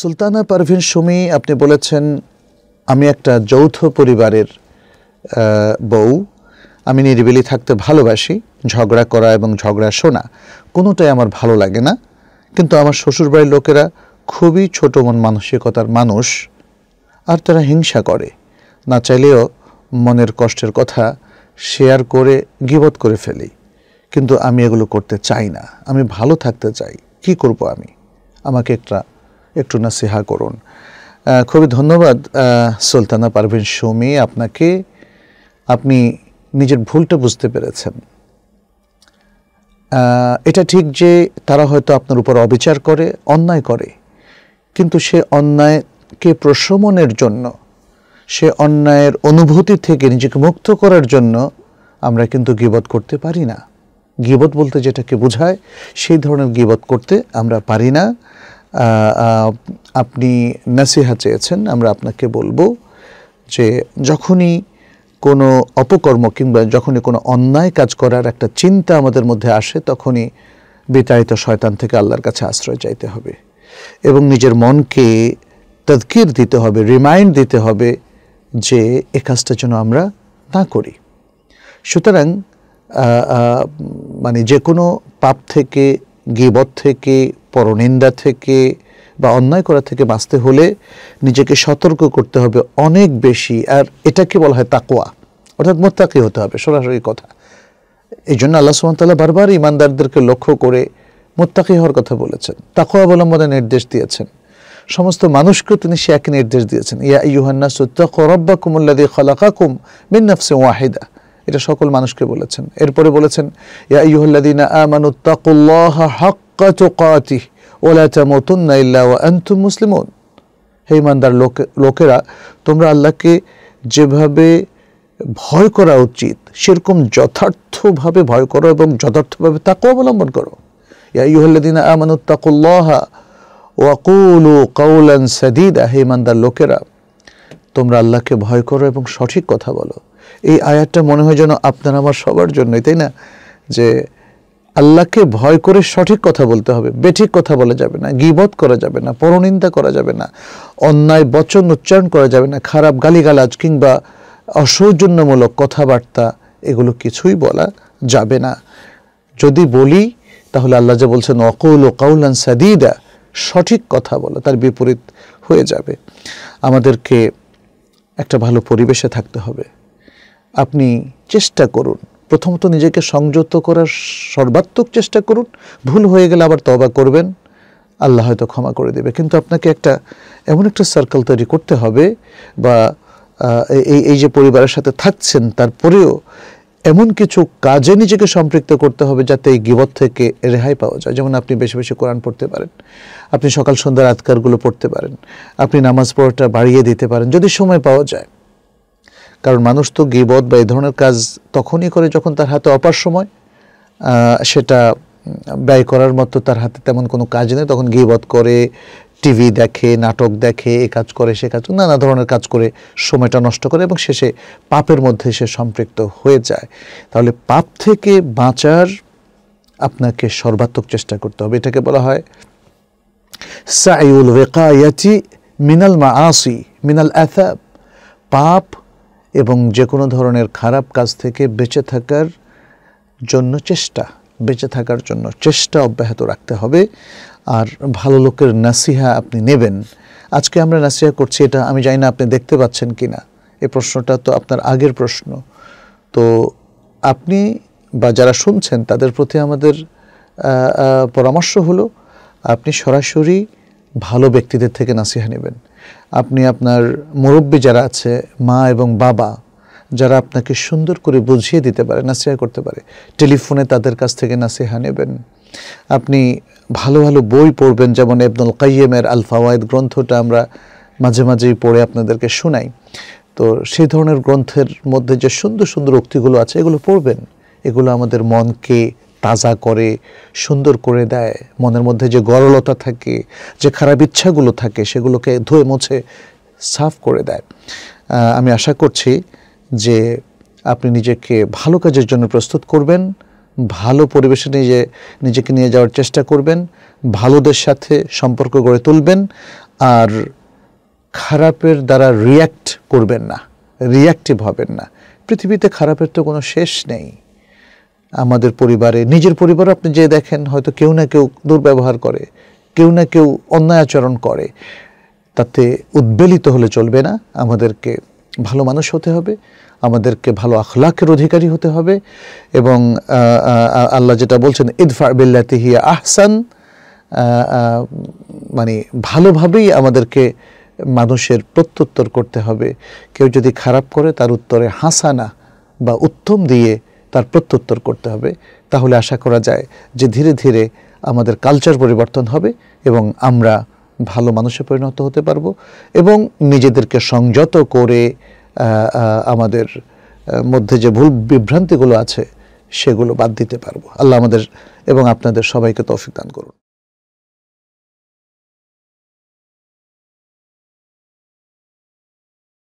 সুলতানা পারভিন সুমি আপনি বলেছেন আমি একটা যৌথ পরিবারের বউ আমি নিরিবিলি থাকতে ভালোবাসি ঝগড়া করা এবং ঝগড়া শোনা কোনোটাই আমার ভালো লাগে না কিন্তু আমার শ্বশুরবাড়ির লোকেরা খুবই ছোট মন মানসিকতার মানুষ আর তারা হিংসা করে না চাইলেও মনের কষ্টের কথা শেয়ার করে গিবত করে ফেলি কিন্তু আমি এগুলো করতে চাই না আমি ভালো থাকতে চাই কি করব আমি আমাকে একটা একটু নাসিহা করুন খুবই ধন্যবাদ সুলতানা পারভিন সৌমি আপনাকে আপনি নিজের ভুলটা বুঝতে পেরেছেন এটা ঠিক যে তারা হয়তো আপনার উপর অবিচার করে অন্যায় করে কিন্তু সে অন্যায়কে প্রশমনের জন্য সে অন্যায়ের অনুভূতি থেকে নিজেকে মুক্ত করার জন্য আমরা কিন্তু গিবত করতে পারি না গিবত বলতে যেটাকে বোঝায় সেই ধরনের গিবত করতে আমরা পারি না আপনি নাসিহা চেয়েছেন আমরা আপনাকে বলবো যে যখনই কোনো অপকর্ম কিংবা যখনই কোনো অন্যায় কাজ করার একটা চিন্তা আমাদের মধ্যে আসে তখনই বিতাড়িত শয়তান থেকে আল্লাহর কাছে আশ্রয় চাইতে হবে এবং নিজের মনকে তদকির দিতে হবে রিমাইন্ড দিতে হবে যে এ কাজটা যেন আমরা না করি সুতরাং মানে যে কোনো পাপ থেকে গিবত থেকে পরনিন্দা থেকে বা অন্যায় করা থেকে বাঁচতে হলে নিজেকে সতর্ক করতে হবে অনেক বেশি আর এটাকে বলা হয় তাকোয়া অর্থাৎ মোত্তাকি হতে হবে সরাসরি কথা এই জন্য আল্লাহ সুমতাল্লাহ বারবার ইমানদারদেরকে লক্ষ্য করে মোত্তাকি হওয়ার কথা বলেছেন তাকোয়া অবলম্বনে নির্দেশ দিয়েছেন সমস্ত মানুষকেও তিনি সে একই নির্দেশ দিয়েছেন ইয়া ইউহান্না সুত্তা করব্বা কুমুল্লাদি খলাকা কুম মিন্নাফসে ওয়াহেদা এটা সকল মানুষকে বলেছেন এরপরে বলেছেন ইয়া ইহল্লাদিনা ওয়া মুসলিমুন হে ইমানদার লোকেরা তোমরা আল্লাহকে যেভাবে ভয় করা উচিত সেরকম যথার্থভাবে ভয় করো এবং যথার্থভাবে তাকে অবলম্বন করো ইয়া সাদিদা হে ইমানদার লোকেরা তোমরা আল্লাহকে ভয় করো এবং সঠিক কথা বলো এই আয়াতটা মনে হয় যেন আপনার আমার সবার জন্যই তাই না যে আল্লাহকে ভয় করে সঠিক কথা বলতে হবে বেঠিক কথা বলা যাবে না গিবধ করা যাবে না পরনিন্দা করা যাবে না অন্যায় বচন উচ্চারণ করা যাবে না খারাপ গালিগালাজ কিংবা অসৌজন্যমূলক কথাবার্তা এগুলো কিছুই বলা যাবে না যদি বলি তাহলে আল্লাহ যে বলছেন অকৌল ও কাউলান সাদিদা সঠিক কথা বলা তার বিপরীত হয়ে যাবে আমাদেরকে একটা ভালো পরিবেশে থাকতে হবে আপনি চেষ্টা করুন প্রথমত নিজেকে সংযত করার সর্বাত্মক চেষ্টা করুন ভুল হয়ে গেলে আবার তবা করবেন আল্লাহ হয়তো ক্ষমা করে দেবে কিন্তু আপনাকে একটা এমন একটা সার্কেল তৈরি করতে হবে বা এই এই যে পরিবারের সাথে থাকছেন তারপরেও এমন কিছু কাজে নিজেকে সম্পৃক্ত করতে হবে যাতে এই গিবত থেকে রেহাই পাওয়া যায় যেমন আপনি বেশি বেশি কোরআন পড়তে পারেন আপনি সকাল সন্ধ্যার আতকারগুলো পড়তে পারেন আপনি নামাজ পড়াটা বাড়িয়ে দিতে পারেন যদি সময় পাওয়া যায় কারণ মানুষ তো গিবদ বা এই ধরনের কাজ তখনই করে যখন তার হাতে অপার সময় সেটা ব্যয় করার মতো তার হাতে তেমন কোনো কাজ নেই তখন গিবদ করে টিভি দেখে নাটক দেখে এ কাজ করে সে কাজ নানা ধরনের কাজ করে সময়টা নষ্ট করে এবং শেষে পাপের মধ্যে সে সম্পৃক্ত হয়ে যায় তাহলে পাপ থেকে বাঁচার আপনাকে সর্বাত্মক চেষ্টা করতে হবে এটাকে বলা হয় সাইউল ওয়েকায়াচি মিনাল মা আসি মিনাল অ্যাথ পাপ এবং যে কোনো ধরনের খারাপ কাজ থেকে বেঁচে থাকার জন্য চেষ্টা বেঁচে থাকার জন্য চেষ্টা অব্যাহত রাখতে হবে আর ভালো লোকের নাসিহা আপনি নেবেন আজকে আমরা নাসিহা করছি এটা আমি জানি না আপনি দেখতে পাচ্ছেন কি না এ প্রশ্নটা তো আপনার আগের প্রশ্ন তো আপনি বা যারা শুনছেন তাদের প্রতি আমাদের পরামর্শ হলো আপনি সরাসরি ভালো ব্যক্তিদের থেকে নাসিহা নেবেন আপনি আপনার মুরব্বী যারা আছে মা এবং বাবা যারা আপনাকে সুন্দর করে বুঝিয়ে দিতে পারে নাসিহা করতে পারে টেলিফোনে তাদের কাছ থেকে নাসিহা নেবেন আপনি ভালো ভালো বই পড়বেন যেমন এবনুল কাইয়েমের আলফাওয়ায়দ গ্রন্থটা আমরা মাঝে মাঝেই পড়ে আপনাদেরকে শোনাই তো সেই ধরনের গ্রন্থের মধ্যে যে সুন্দর সুন্দর উক্তিগুলো আছে এগুলো পড়বেন এগুলো আমাদের মনকে তাজা করে সুন্দর করে দেয় মনের মধ্যে যে গরলতা থাকে যে খারাপ ইচ্ছাগুলো থাকে সেগুলোকে ধুয়ে মুছে সাফ করে দেয় আমি আশা করছি যে আপনি নিজেকে ভালো কাজের জন্য প্রস্তুত করবেন ভালো পরিবেশে নিজে নিজেকে নিয়ে যাওয়ার চেষ্টা করবেন ভালোদের সাথে সম্পর্ক গড়ে তুলবেন আর খারাপের দ্বারা রিয়্যাক্ট করবেন না রিয়্যাক্টিভ হবেন না পৃথিবীতে খারাপের তো কোনো শেষ নেই আমাদের পরিবারে নিজের পরিবার আপনি যে দেখেন হয়তো কেউ না কেউ দুর্ব্যবহার করে কেউ না কেউ অন্যায় আচরণ করে তাতে উদ্বেলিত হলে চলবে না আমাদেরকে ভালো মানুষ হতে হবে আমাদেরকে ভালো আখলাখের অধিকারী হতে হবে এবং আল্লাহ যেটা বলছেন ইদফা বিল্লাতিহিয়া আহসান মানে ভালোভাবেই আমাদেরকে মানুষের প্রত্যুত্তর করতে হবে কেউ যদি খারাপ করে তার উত্তরে হাসানা বা উত্তম দিয়ে তার প্রত্যুত্তর করতে হবে তাহলে আশা করা যায় যে ধীরে ধীরে আমাদের কালচার পরিবর্তন হবে এবং আমরা ভালো মানুষে পরিণত হতে পারবো এবং নিজেদেরকে সংযত করে আমাদের মধ্যে যে ভুল বিভ্রান্তিগুলো আছে সেগুলো বাদ দিতে পারবো আল্লাহ আমাদের এবং আপনাদের সবাইকে তৌফিক দান করুন